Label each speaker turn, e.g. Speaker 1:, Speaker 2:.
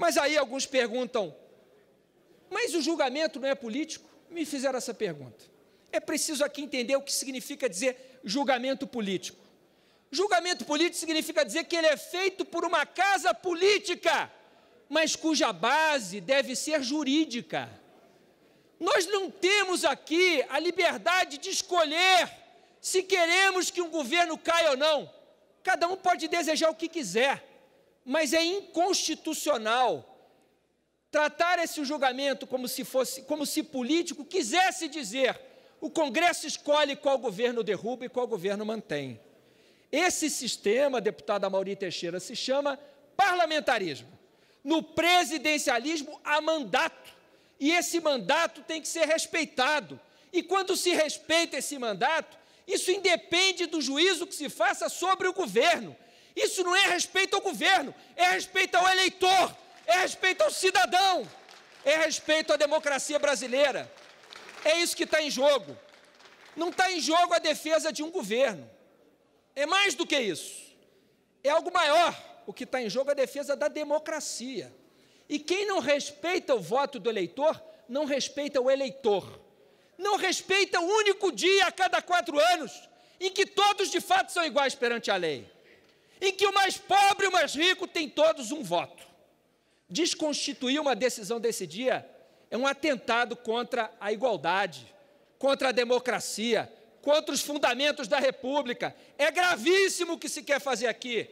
Speaker 1: Mas aí alguns perguntam: mas o julgamento não é político? Me fizeram essa pergunta. É preciso aqui entender o que significa dizer julgamento político. Julgamento político significa dizer que ele é feito por uma casa política, mas cuja base deve ser jurídica. Nós não temos aqui a liberdade de escolher se queremos que um governo caia ou não. Cada um pode desejar o que quiser mas é inconstitucional tratar esse julgamento como se fosse, como se político quisesse dizer: o Congresso escolhe qual governo derruba e qual governo mantém. Esse sistema, deputada Mauri Teixeira, se chama parlamentarismo. No presidencialismo há mandato, e esse mandato tem que ser respeitado. E quando se respeita esse mandato, isso independe do juízo que se faça sobre o governo isso não é respeito ao governo, é respeito ao eleitor, é respeito ao cidadão, é respeito à democracia brasileira. É isso que está em jogo. Não está em jogo a defesa de um governo. É mais do que isso. É algo maior. O que está em jogo é a defesa da democracia. E quem não respeita o voto do eleitor, não respeita o eleitor. Não respeita o único dia a cada quatro anos em que todos de fato são iguais perante a lei em que o mais pobre e o mais rico têm todos um voto. Desconstituir uma decisão desse dia é um atentado contra a igualdade, contra a democracia, contra os fundamentos da República. É gravíssimo o que se quer fazer aqui.